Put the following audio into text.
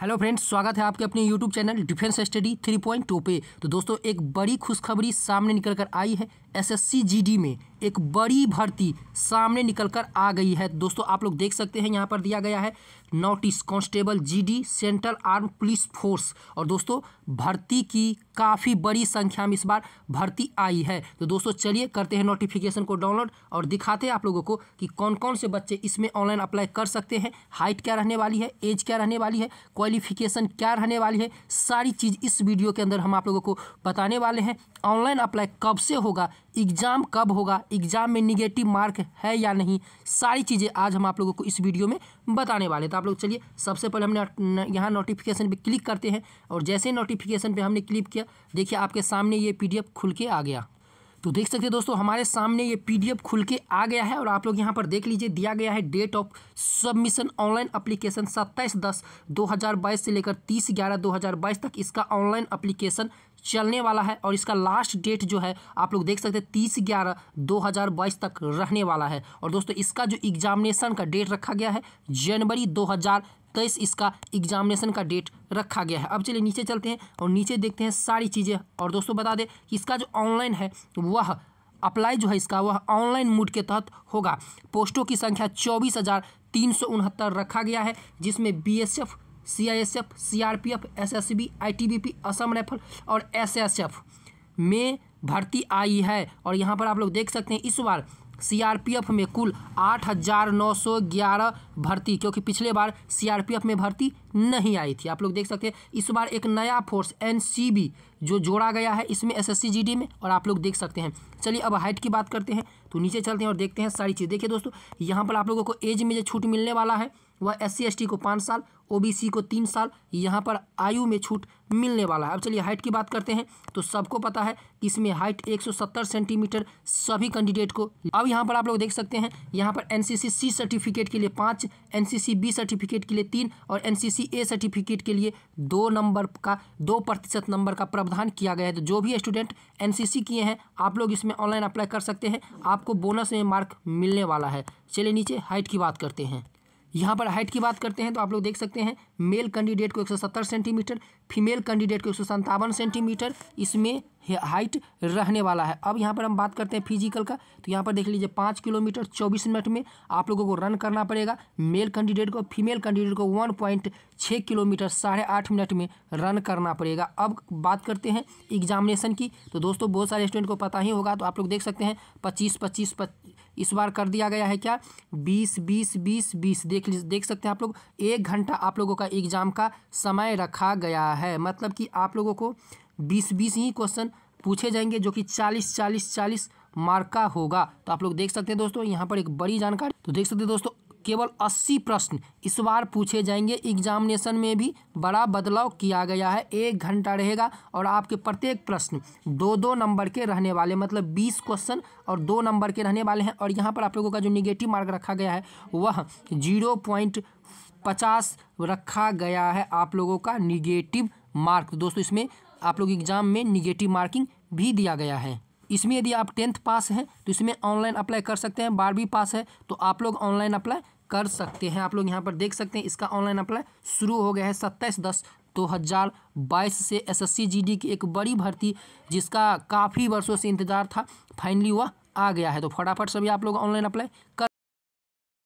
hello friends स्वागत है आपके अपने YouTube channel defence study three point two पे तो दोस्तों एक बड़ी खुशखबरी सामने निकल कर आई है एसएससी जीडी में एक बड़ी भर्ती सामने निकलकर आ गई है दोस्तों आप लोग देख सकते हैं यहाँ पर दिया गया है notice constable GD central arm police force और दोस्तों भर्ती की काफ़ी बड़ी संख्या में इस बार भर्ती आई है तो दोस्तों चलिए करते हैं नोटिफिकेशन को डाउनलोड और दिखाते हैं आप लोगों को कि कौन कौन से बच्चे इसमें ऑनलाइन अप्लाई कर सकते हैं हाइट क्या रहने वाली है एज क्या रहने वाली है क्वालिफिकेशन क्या रहने वाली है सारी चीज़ इस वीडियो के अंदर हम आप लोगों को बताने वाले हैं ऑनलाइन अप्लाई कब से होगा एग्ज़ाम कब होगा एग्ज़ाम में निगेटिव मार्क है या नहीं सारी चीज़ें आज हम आप लोगों को इस वीडियो में बताने वाले तो आप लोग चलिए सबसे पहले हमने यहाँ नोटिफिकेशन पे क्लिक करते हैं और जैसे ही नोटिफिकेशन पे हमने क्लिक किया देखिए आपके सामने ये पी खुल के आ गया तो देख सकते हैं दोस्तों हमारे सामने ये पीडीएफ खुल के आ गया है और आप लोग यहाँ पर देख लीजिए दिया गया है date of submission online application सत्ताईस दस दो हज़ार बाईस से लेकर तीस ग्यारह दो हज़ार बाईस तक इसका ऑनलाइन अप्लीकेशन चलने वाला है और इसका लास्ट डेट जो है आप लोग देख सकते हैं तीस ग्यारह दो हज़ार बाईस तक रहने वाला है और दोस्तों इसका जो एग्जामिनेशन का डेट रखा गया है जनवरी दो हज़ार तेईस इसका एग्जामिनेशन का डेट रखा गया है अब चलिए नीचे चलते हैं और नीचे देखते हैं सारी चीज़ें और दोस्तों बता दें कि इसका जो ऑनलाइन है वह अप्लाई जो है इसका वह ऑनलाइन मूड के तहत होगा पोस्टों की संख्या चौबीस हज़ार तीन सौ उनहत्तर रखा गया है जिसमें BSF C I S F C R P F S S B I T B P Assam rifle और एस एस एफ में भर्ती आई है और यहाँ पर आप लोग देख सकते हैं इस बार सीआरपीएफ में कुल आठ हज़ार नौ सौ ग्यारह भर्ती क्योंकि पिछले बार सीआरपीएफ में भर्ती नहीं आई थी आप लोग देख सकते हैं इस बार एक नया फोर्स एनसीबी जो जोड़ा गया है इसमें एसएससी जीडी में और आप लोग देख सकते हैं चलिए अब हाइट की बात करते हैं तो नीचे चलते हैं और देखते हैं सारी चीज़ देखिए दोस्तों यहाँ पर आप लोगों को एज में जो छूट मिलने वाला है वह एस सी को पाँच साल ओबीसी को तीन साल यहाँ पर आयु में छूट मिलने वाला है अब चलिए हाइट की बात करते हैं तो सबको पता है कि इसमें हाइट 170 सेंटीमीटर सभी कैंडिडेट को अब यहाँ पर आप लोग देख सकते हैं यहाँ पर एन सी सर्टिफिकेट के लिए पाँच एन बी सर्टिफिकेट के लिए तीन और एन ए सर्टिफिकेट के लिए दो नंबर का दो प्रतिशत नंबर का प्रावधान किया गया है तो जो भी स्टूडेंट एन किए हैं आप लोग इसमें ऑनलाइन अप्लाई कर सकते हैं आपको बोनस में मार्क मिलने वाला है चलिए नीचे हाइट की बात करते हैं यहाँ पर हाइट की बात करते हैं तो आप लोग देख सकते हैं मेल कैंडिडेट को 170 सेंटीमीटर फीमेल कैंडिडेट को एक सेंटीमीटर इसमें हाइट रहने वाला है अब यहाँ पर हम बात करते हैं फिजिकल का तो यहाँ पर देख लीजिए पाँच किलोमीटर चौबीस मिनट में आप लोगों को रन करना पड़ेगा मेल कैंडिडेट को फीमेल कैंडिडेट को वन पॉइंट छः किलोमीटर साढ़े आठ मिनट में रन करना पड़ेगा अब बात करते हैं एग्जामिनेशन की तो दोस्तों बहुत सारे स्टूडेंट को पता ही होगा तो आप लोग देख सकते हैं पच्चीस पच्चीस पच्चीस इस बार कर दिया गया है क्या बीस बीस बीस बीस देख देख सकते हैं आप लोग एक घंटा आप लोगों का एग्ज़ाम का समय रखा गया है मतलब कि आप लोगों को बीस बीस ही क्वेश्चन पूछे जाएंगे जो कि चालीस चालीस चालीस मार्क का होगा तो आप लोग देख सकते हैं दोस्तों यहाँ पर एक बड़ी जानकारी तो देख सकते हैं दोस्तों केवल 80 प्रश्न इस बार पूछे जाएंगे एग्जामिनेशन में भी बड़ा बदलाव किया गया है एक घंटा रहेगा और आपके प्रत्येक प्रश्न दो दो नंबर के रहने वाले मतलब 20 क्वेश्चन और दो नंबर के रहने वाले हैं और यहाँ पर आप लोगों का जो निगेटिव मार्क रखा गया है वह जीरो पॉइंट पचास रखा गया है आप लोगों का निगेटिव मार्क दोस्तों इसमें आप लोग एग्जाम में निगेटिव मार्किंग भी दिया गया है इसमें यदि आप टेंथ पास हैं तो इसमें ऑनलाइन अप्लाई कर सकते हैं बारहवीं पास है तो आप लोग ऑनलाइन अप्लाई कर सकते हैं आप लोग यहाँ पर देख सकते हैं इसका ऑनलाइन अप्लाई शुरू हो गया है सत्ताईस दस दो हज़ार बाईस से एसएससी जीडी की एक बड़ी भर्ती जिसका काफ़ी वर्षों से इंतज़ार था फाइनली वह आ गया है तो फटाफट सभी आप लोग ऑनलाइन अप्लाई कर